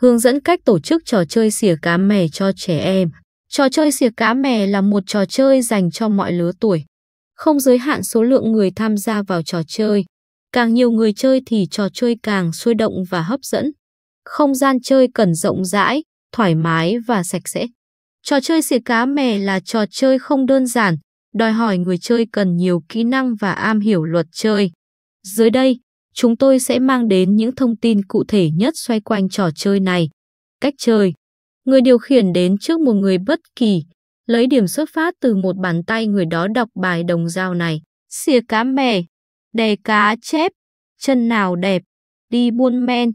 hướng dẫn cách tổ chức trò chơi xỉa cá mè cho trẻ em. Trò chơi xỉa cá mè là một trò chơi dành cho mọi lứa tuổi, không giới hạn số lượng người tham gia vào trò chơi. Càng nhiều người chơi thì trò chơi càng sôi động và hấp dẫn. Không gian chơi cần rộng rãi, thoải mái và sạch sẽ. Trò chơi xỉa cá mè là trò chơi không đơn giản, đòi hỏi người chơi cần nhiều kỹ năng và am hiểu luật chơi. Dưới đây, chúng tôi sẽ mang đến những thông tin cụ thể nhất xoay quanh trò chơi này. Cách chơi Người điều khiển đến trước một người bất kỳ, lấy điểm xuất phát từ một bàn tay người đó đọc bài đồng dao này. Xìa cá mè, đè cá chép, chân nào đẹp, đi buôn men,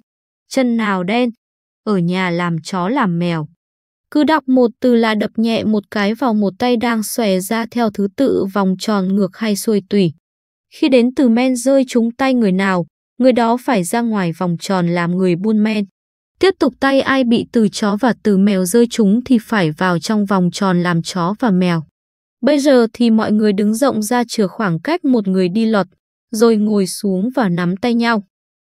chân nào đen, ở nhà làm chó làm mèo. Cứ đọc một từ là đập nhẹ một cái vào một tay đang xòe ra theo thứ tự vòng tròn ngược hay xuôi tùy. Khi đến từ men rơi trúng tay người nào, người đó phải ra ngoài vòng tròn làm người buôn men. Tiếp tục tay ai bị từ chó và từ mèo rơi chúng thì phải vào trong vòng tròn làm chó và mèo. Bây giờ thì mọi người đứng rộng ra chừa khoảng cách một người đi lọt, rồi ngồi xuống và nắm tay nhau.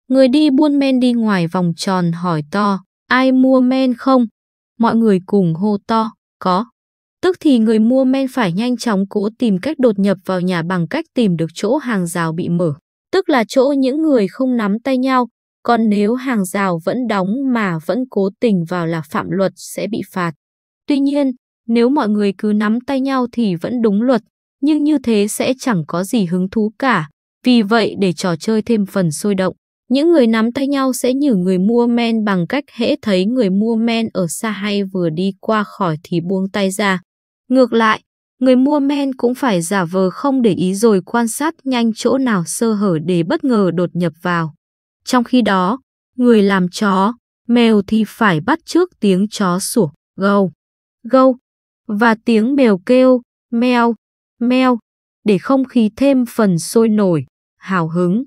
Người đi buôn men đi ngoài vòng tròn hỏi to, ai mua men không? Mọi người cùng hô to, có. Tức thì người mua men phải nhanh chóng cố tìm cách đột nhập vào nhà bằng cách tìm được chỗ hàng rào bị mở tức là chỗ những người không nắm tay nhau, còn nếu hàng rào vẫn đóng mà vẫn cố tình vào là phạm luật sẽ bị phạt. Tuy nhiên, nếu mọi người cứ nắm tay nhau thì vẫn đúng luật, nhưng như thế sẽ chẳng có gì hứng thú cả. Vì vậy để trò chơi thêm phần sôi động, những người nắm tay nhau sẽ nhử người mua men bằng cách hễ thấy người mua men ở xa hay vừa đi qua khỏi thì buông tay ra. Ngược lại, người mua men cũng phải giả vờ không để ý rồi quan sát nhanh chỗ nào sơ hở để bất ngờ đột nhập vào. Trong khi đó, người làm chó, mèo thì phải bắt trước tiếng chó sủa, gâu, gâu, và tiếng mèo kêu, meo, meo, để không khí thêm phần sôi nổi, hào hứng.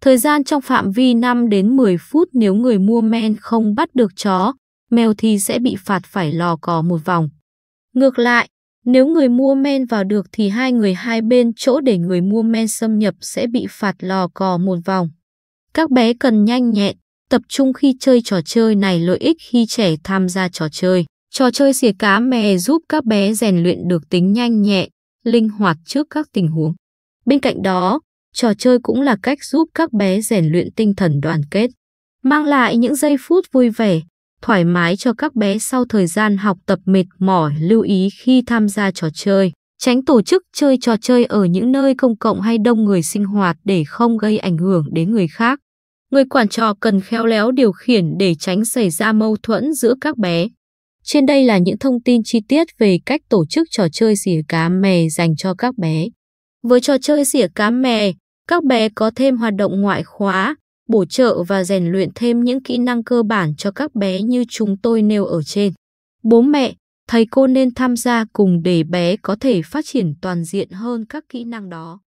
Thời gian trong phạm vi 5 đến 10 phút nếu người mua men không bắt được chó, mèo thì sẽ bị phạt phải lò cò một vòng. Ngược lại, nếu người mua men vào được thì hai người hai bên chỗ để người mua men xâm nhập sẽ bị phạt lò cò một vòng. Các bé cần nhanh nhẹn, tập trung khi chơi trò chơi này lợi ích khi trẻ tham gia trò chơi. Trò chơi xìa cá mè giúp các bé rèn luyện được tính nhanh nhẹn, linh hoạt trước các tình huống. Bên cạnh đó, trò chơi cũng là cách giúp các bé rèn luyện tinh thần đoàn kết, mang lại những giây phút vui vẻ, thoải mái cho các bé sau thời gian học tập mệt mỏi lưu ý khi tham gia trò chơi. Tránh tổ chức chơi trò chơi ở những nơi công cộng hay đông người sinh hoạt để không gây ảnh hưởng đến người khác. Người quản trò cần khéo léo điều khiển để tránh xảy ra mâu thuẫn giữa các bé. Trên đây là những thông tin chi tiết về cách tổ chức trò chơi xỉa cá mè dành cho các bé. Với trò chơi xỉa cá mè, các bé có thêm hoạt động ngoại khóa, bổ trợ và rèn luyện thêm những kỹ năng cơ bản cho các bé như chúng tôi nêu ở trên. Bố mẹ, thầy cô nên tham gia cùng để bé có thể phát triển toàn diện hơn các kỹ năng đó.